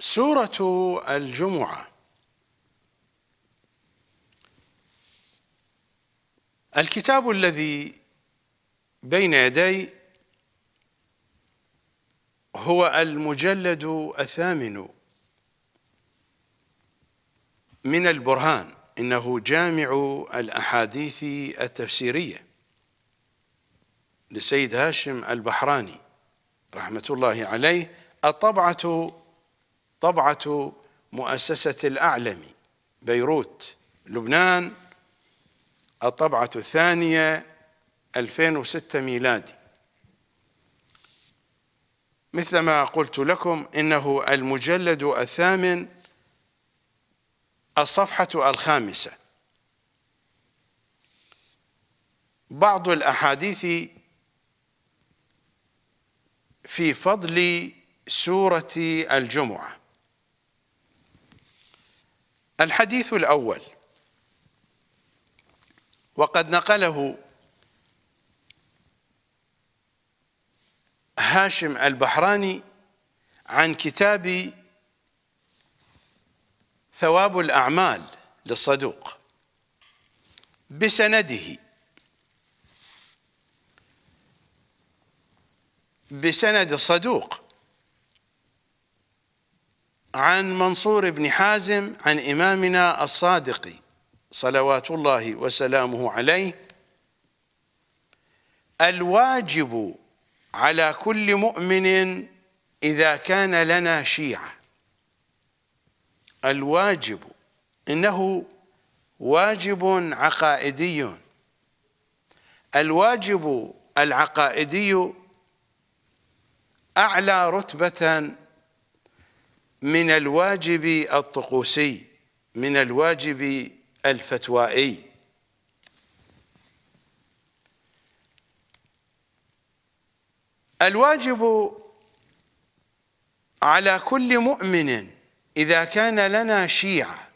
سورة الجمعة الكتاب الذي بين يدي هو المجلد الثامن من البرهان إنه جامع الأحاديث التفسيرية لسيد هاشم البحراني رحمة الله عليه الطبعة طبعة مؤسسة الأعلم بيروت لبنان الطبعة الثانية 2006 ميلادي مثل ما قلت لكم إنه المجلد الثامن الصفحة الخامسة بعض الأحاديث في فضل سورة الجمعة الحديث الأول وقد نقله هاشم البحراني عن كتاب ثواب الأعمال للصدوق بسنده بسند الصدوق عن منصور بن حازم عن إمامنا الصادق صلوات الله وسلامه عليه الواجب على كل مؤمن إذا كان لنا شيعة الواجب إنه واجب عقائدي الواجب العقائدي أعلى رتبة من الواجب الطقوسي من الواجب الفتوائي الواجب على كل مؤمن إذا كان لنا شيعة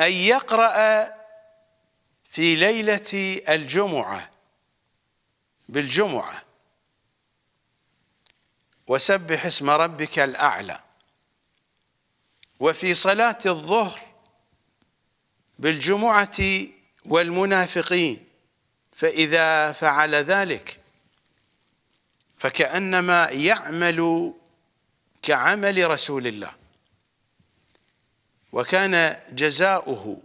أن يقرأ في ليلة الجمعة بالجمعة وسبح اسم ربك الأعلى وفي صلاة الظهر بالجمعة والمنافقين فإذا فعل ذلك فكأنما يعمل كعمل رسول الله وكان جزاؤه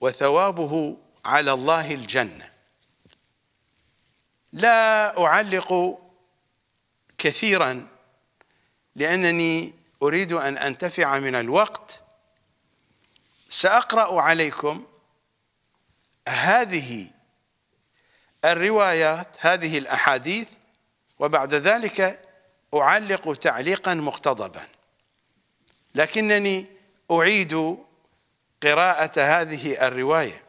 وثوابه على الله الجنة لا أعلق كثيرا لأنني أريد أن أنتفع من الوقت سأقرأ عليكم هذه الروايات هذه الأحاديث وبعد ذلك أعلق تعليقا مقتضبا لكنني أعيد قراءة هذه الرواية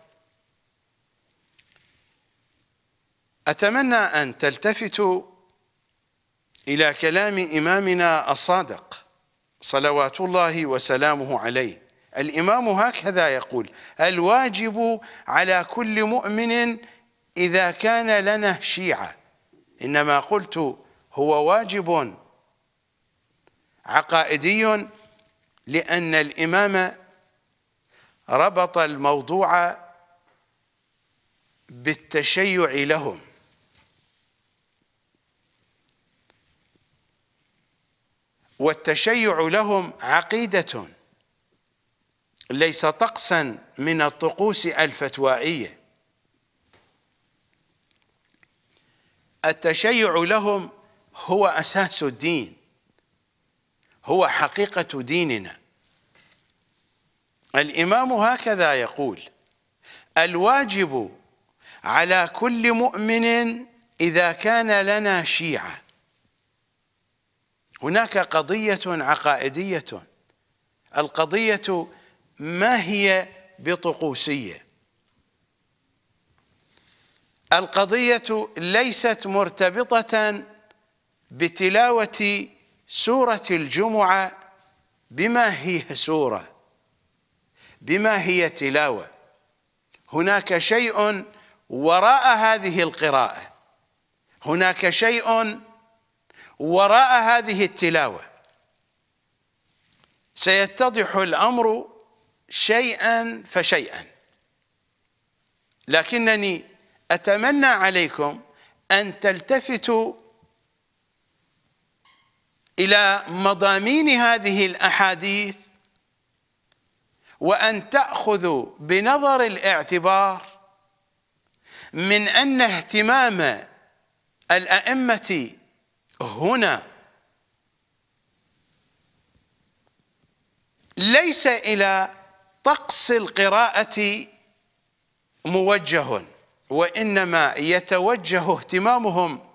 أتمنى أن تلتفتوا إلى كلام إمامنا الصادق صلوات الله وسلامه عليه الإمام هكذا يقول الواجب على كل مؤمن إذا كان لنا شيعة إنما قلت هو واجب عقائدي لأن الإمام ربط الموضوع بالتشيع لهم والتشيع لهم عقيدة ليس طقسا من الطقوس الفتوائية التشيع لهم هو أساس الدين هو حقيقة ديننا الإمام هكذا يقول الواجب على كل مؤمن إذا كان لنا شيعة هناك قضية عقائدية القضية ما هي بطقوسية القضية ليست مرتبطة بتلاوة سورة الجمعة بما هي سورة بما هي تلاوة هناك شيء وراء هذه القراءة هناك شيء وراء هذه التلاوة سيتضح الأمر شيئا فشيئا لكنني أتمنى عليكم أن تلتفتوا إلى مضامين هذه الأحاديث وأن تأخذوا بنظر الاعتبار من أن اهتمام الأئمة هنا ليس الى طقس القراءه موجه وانما يتوجه اهتمامهم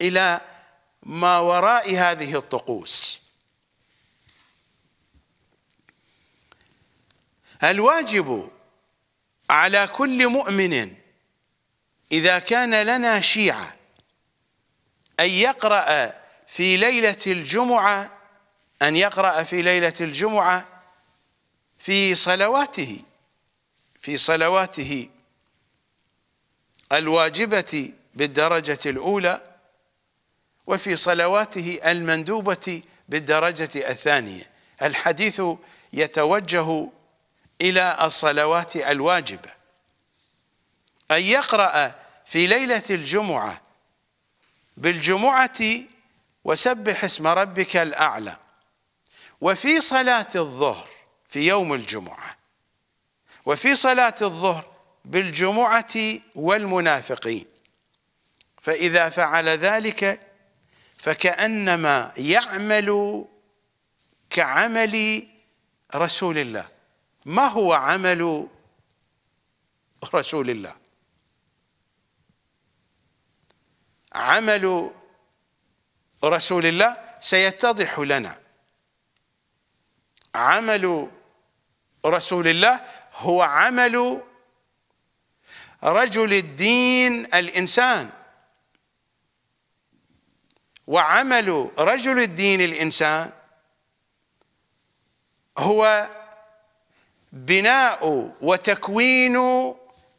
الى ما وراء هذه الطقوس الواجب على كل مؤمن اذا كان لنا شيعه أن يقرأ في ليلة الجمعة أن يقرأ في ليلة الجمعة في صلواته في صلواته الواجبة بالدرجة الأولى وفي صلواته المندوبة بالدرجة الثانية الحديث يتوجه إلى الصلوات الواجبة أن يقرأ في ليلة الجمعة بالجمعة وسبح اسم ربك الأعلى وفي صلاة الظهر في يوم الجمعة وفي صلاة الظهر بالجمعة والمنافقين فإذا فعل ذلك فكأنما يعمل كعمل رسول الله ما هو عمل رسول الله عمل رسول الله سيتضح لنا عمل رسول الله هو عمل رجل الدين الانسان وعمل رجل الدين الانسان هو بناء وتكوين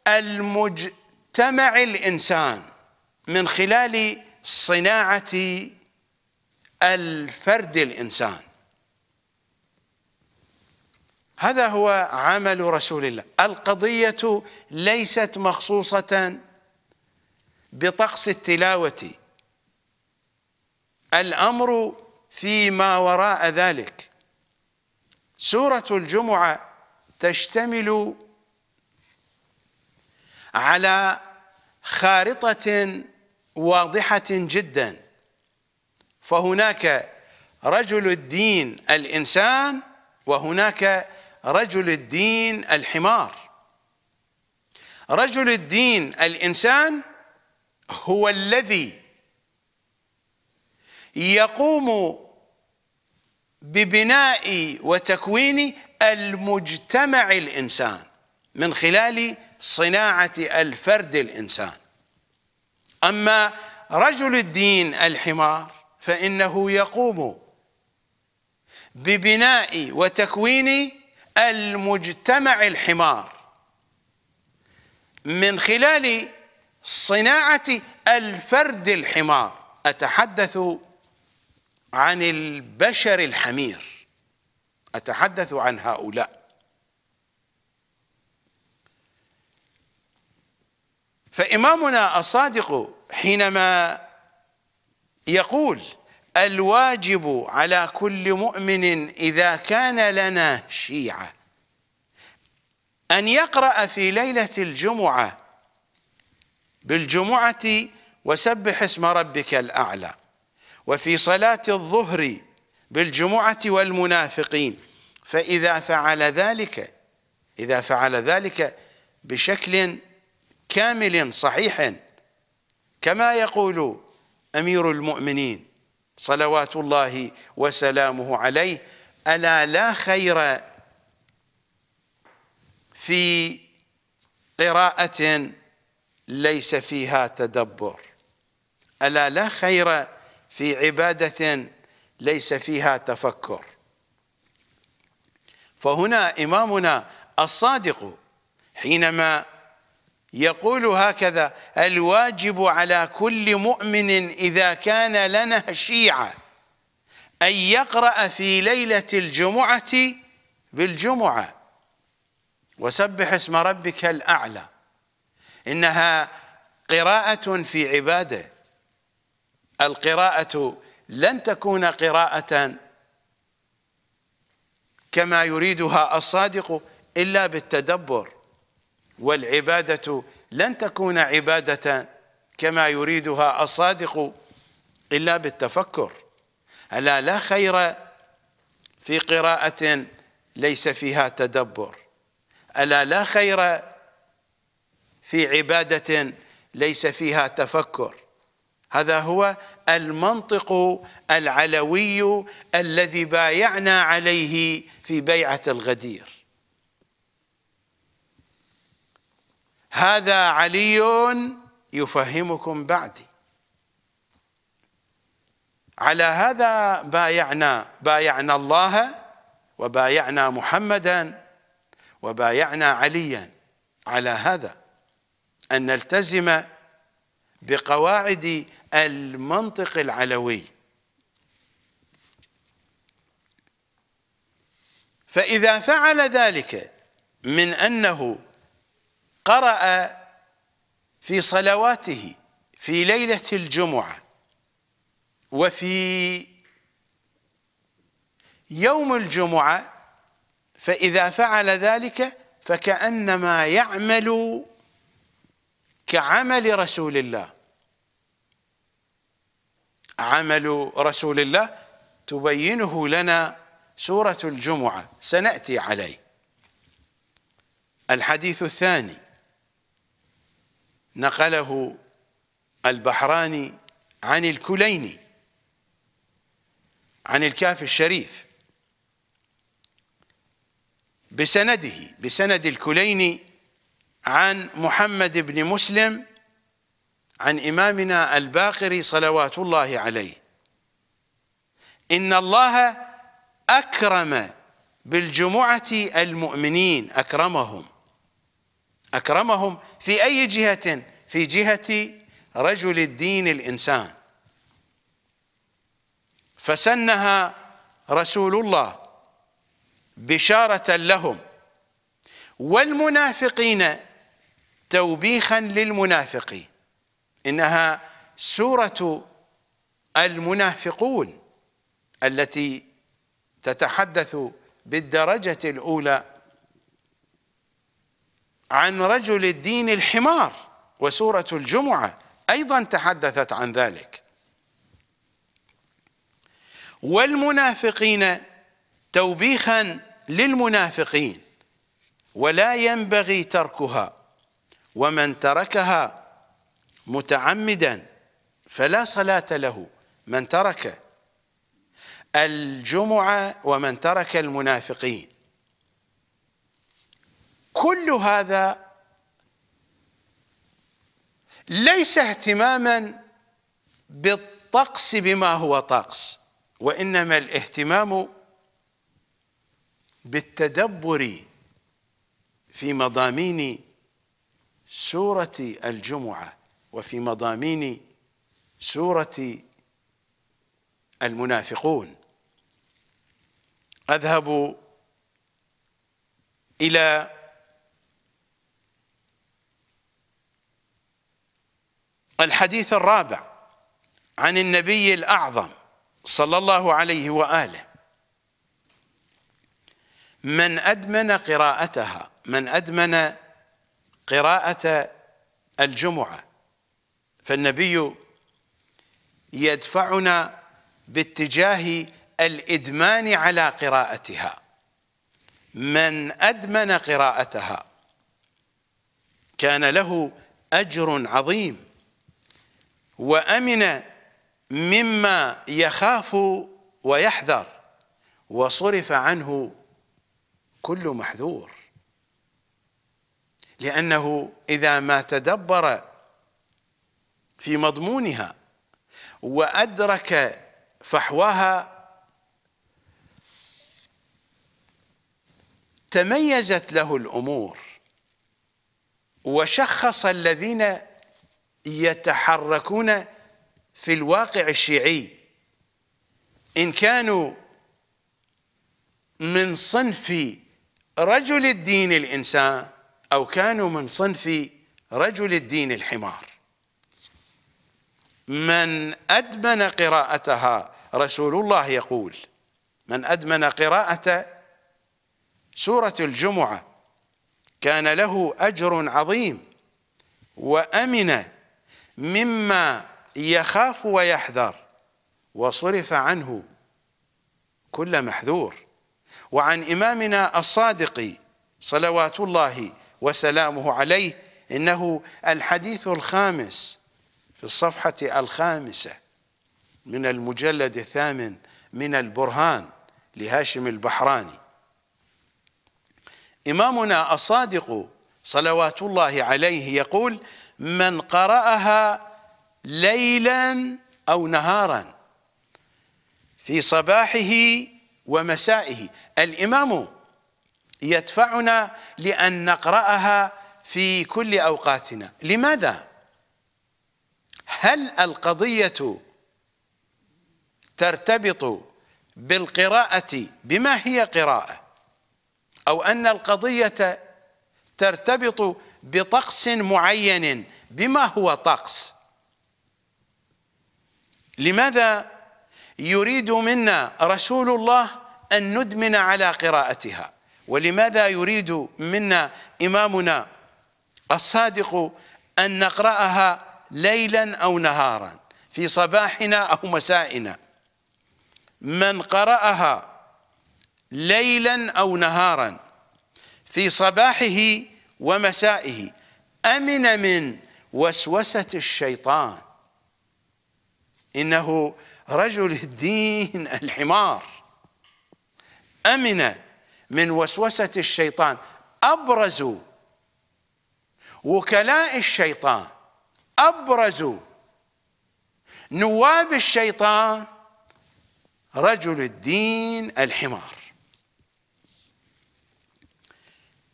المجتمع الانسان من خلال صناعة الفرد الإنسان هذا هو عمل رسول الله القضية ليست مخصوصة بطقس التلاوة الأمر فيما وراء ذلك سورة الجمعة تشتمل على خارطة واضحة جدا فهناك رجل الدين الإنسان وهناك رجل الدين الحمار رجل الدين الإنسان هو الذي يقوم ببناء وتكوين المجتمع الإنسان من خلال صناعة الفرد الإنسان أما رجل الدين الحمار فإنه يقوم ببناء وتكوين المجتمع الحمار من خلال صناعة الفرد الحمار أتحدث عن البشر الحمير أتحدث عن هؤلاء فإمامنا الصادق حينما يقول الواجب على كل مؤمن إذا كان لنا شيعة أن يقرأ في ليلة الجمعة بالجمعة وسبح اسم ربك الأعلى وفي صلاة الظهر بالجمعة والمنافقين فإذا فعل ذلك إذا فعل ذلك بشكل كامل صحيح كما يقول أمير المؤمنين صلوات الله وسلامه عليه ألا لا خير في قراءة ليس فيها تدبر ألا لا خير في عبادة ليس فيها تفكر فهنا إمامنا الصادق حينما يقول هكذا الواجب على كل مؤمن إذا كان لنا شيعة أن يقرأ في ليلة الجمعة بالجمعة وسبح اسم ربك الأعلى إنها قراءة في عبادة القراءة لن تكون قراءة كما يريدها الصادق إلا بالتدبر والعبادة لن تكون عبادة كما يريدها الصادق إلا بالتفكر ألا لا خير في قراءة ليس فيها تدبر ألا لا خير في عبادة ليس فيها تفكر هذا هو المنطق العلوي الذي بايعنا عليه في بيعة الغدير هذا علي يفهمكم بعدي على هذا بايعنا بايعنا الله وبايعنا محمدا وبايعنا عليا على هذا أن نلتزم بقواعد المنطق العلوي فإذا فعل ذلك من أنه قرأ في صلواته في ليلة الجمعة وفي يوم الجمعة فإذا فعل ذلك فكأنما يعمل كعمل رسول الله عمل رسول الله تبينه لنا سورة الجمعة سنأتي عليه الحديث الثاني نقله البحراني عن الكليني عن الكاف الشريف بسنده بسند الكليني عن محمد بن مسلم عن إمامنا الباقر صلوات الله عليه إن الله أكرم بالجمعة المؤمنين أكرمهم أكرمهم في أي جهة في جهة رجل الدين الإنسان فسنها رسول الله بشارة لهم والمنافقين توبيخا للمنافقين إنها سورة المنافقون التي تتحدث بالدرجة الأولى عن رجل الدين الحمار وسورة الجمعة أيضا تحدثت عن ذلك والمنافقين توبيخا للمنافقين ولا ينبغي تركها ومن تركها متعمدا فلا صلاة له من ترك الجمعة ومن ترك المنافقين كل هذا ليس اهتماما بالطقس بما هو طقس وانما الاهتمام بالتدبر في مضامين سوره الجمعه وفي مضامين سوره المنافقون اذهب الى الحديث الرابع عن النبي الأعظم صلى الله عليه وآله من أدمن قراءتها من أدمن قراءة الجمعة فالنبي يدفعنا باتجاه الإدمان على قراءتها من أدمن قراءتها كان له أجر عظيم وأمن مما يخاف ويحذر وصرف عنه كل محذور لأنه إذا ما تدبر في مضمونها وأدرك فحواها تميزت له الأمور وشخص الذين يتحركون في الواقع الشيعي إن كانوا من صنف رجل الدين الإنسان أو كانوا من صنف رجل الدين الحمار من أدمن قراءتها رسول الله يقول من أدمن قراءة سورة الجمعة كان له أجر عظيم وأمن مما يخاف ويحذر وصرف عنه كل محذور وعن إمامنا الصادق صلوات الله وسلامه عليه إنه الحديث الخامس في الصفحة الخامسة من المجلد الثامن من البرهان لهاشم البحراني إمامنا الصادق صلوات الله عليه يقول من قرأها ليلا أو نهارا في صباحه ومسائه الإمام يدفعنا لأن نقرأها في كل أوقاتنا لماذا؟ هل القضية ترتبط بالقراءة بما هي قراءة أو أن القضية ترتبط بطقس معين بما هو طقس لماذا يريد منا رسول الله أن ندمن على قراءتها ولماذا يريد منا إمامنا الصادق أن نقرأها ليلا أو نهارا في صباحنا أو مسائنا من قرأها ليلا أو نهارا في صباحه ومسائه امن من وسوسه الشيطان انه رجل الدين الحمار امن من وسوسه الشيطان ابرز وكلاء الشيطان ابرز نواب الشيطان رجل الدين الحمار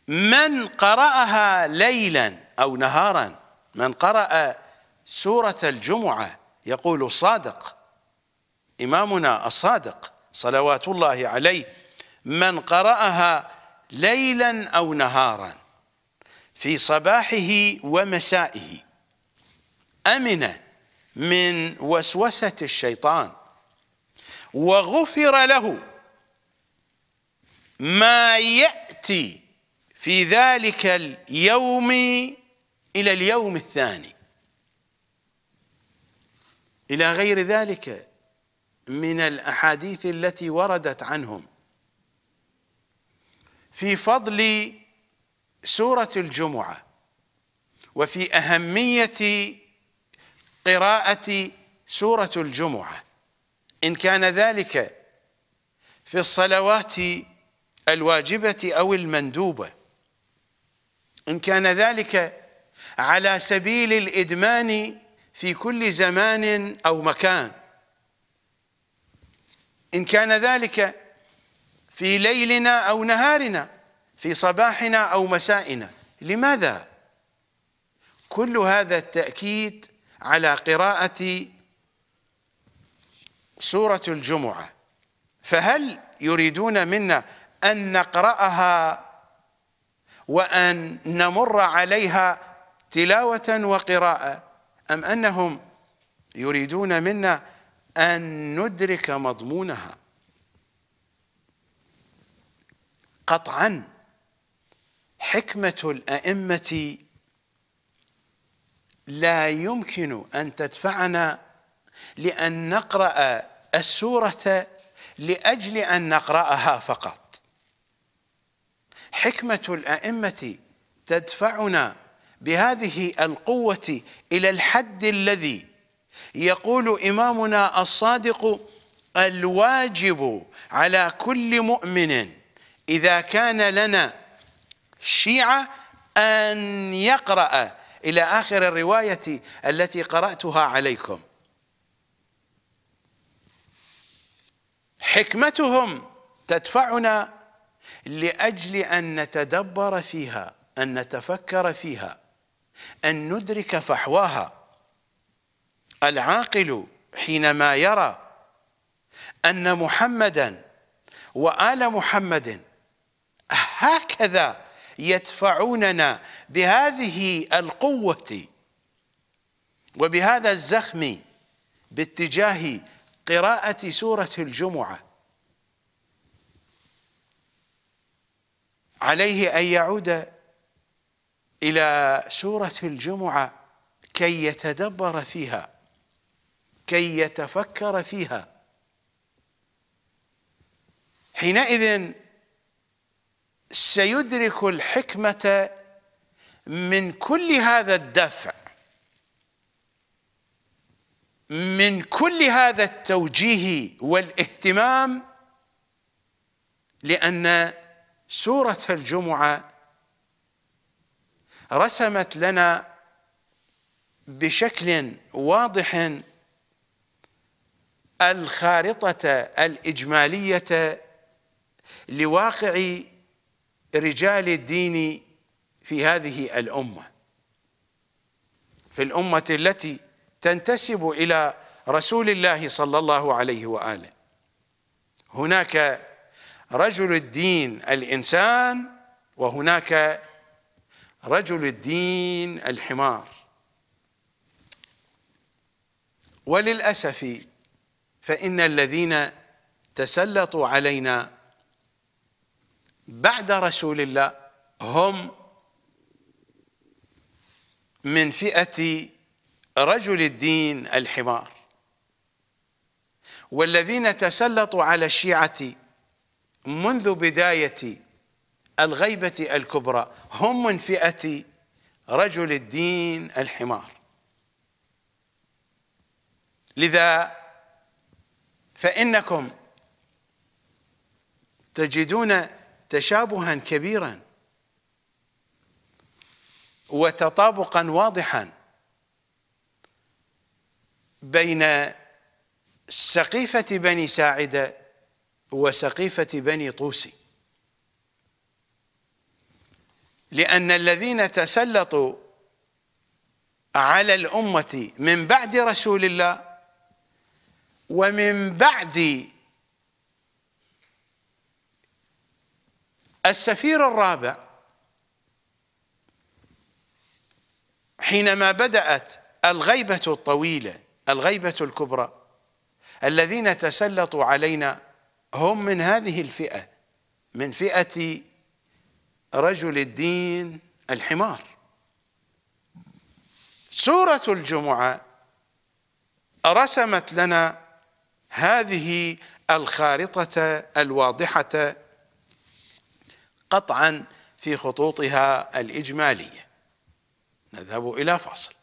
من قرأها ليلا أو نهارا من قرأ سورة الجمعة يقول الصادق إمامنا الصادق صلوات الله عليه من قرأها ليلا أو نهارا في صباحه ومسائه أمن من وسوسة الشيطان وغفر له ما يأتي في ذلك اليوم إلى اليوم الثاني إلى غير ذلك من الأحاديث التي وردت عنهم في فضل سورة الجمعة وفي أهمية قراءة سورة الجمعة إن كان ذلك في الصلوات الواجبة أو المندوبة إن كان ذلك على سبيل الإدمان في كل زمان أو مكان إن كان ذلك في ليلنا أو نهارنا في صباحنا أو مسائنا لماذا؟ كل هذا التأكيد على قراءة سورة الجمعة فهل يريدون منا أن نقرأها وأن نمر عليها تلاوة وقراءة أم أنهم يريدون منا أن ندرك مضمونها قطعا حكمة الأئمة لا يمكن أن تدفعنا لأن نقرأ السورة لأجل أن نقرأها فقط حكمة الأئمة تدفعنا بهذه القوة إلى الحد الذي يقول إمامنا الصادق الواجب على كل مؤمن إذا كان لنا شيعة أن يقرأ إلى آخر الرواية التي قرأتها عليكم حكمتهم تدفعنا لاجل ان نتدبر فيها ان نتفكر فيها ان ندرك فحواها العاقل حينما يرى ان محمدا وال محمد هكذا يدفعوننا بهذه القوه وبهذا الزخم باتجاه قراءه سوره الجمعه عليه أن يعود إلى سورة الجمعة كي يتدبر فيها كي يتفكر فيها حينئذ سيدرك الحكمة من كل هذا الدفع من كل هذا التوجيه والاهتمام لأن سوره الجمعه رسمت لنا بشكل واضح الخارطه الاجماليه لواقع رجال الدين في هذه الامه في الامه التي تنتسب الى رسول الله صلى الله عليه واله هناك رجل الدين الانسان وهناك رجل الدين الحمار وللاسف فان الذين تسلطوا علينا بعد رسول الله هم من فئه رجل الدين الحمار والذين تسلطوا على الشيعه منذ بداية الغيبة الكبرى هم من فئة رجل الدين الحمار لذا فإنكم تجدون تشابها كبيرا وتطابقا واضحا بين سقيفة بني ساعدة وسقيفة بني طوسي لأن الذين تسلطوا على الأمة من بعد رسول الله ومن بعد السفير الرابع حينما بدأت الغيبة الطويلة الغيبة الكبرى الذين تسلطوا علينا هم من هذه الفئة من فئة رجل الدين الحمار سورة الجمعة رسمت لنا هذه الخارطة الواضحة قطعا في خطوطها الإجمالية نذهب إلى فاصل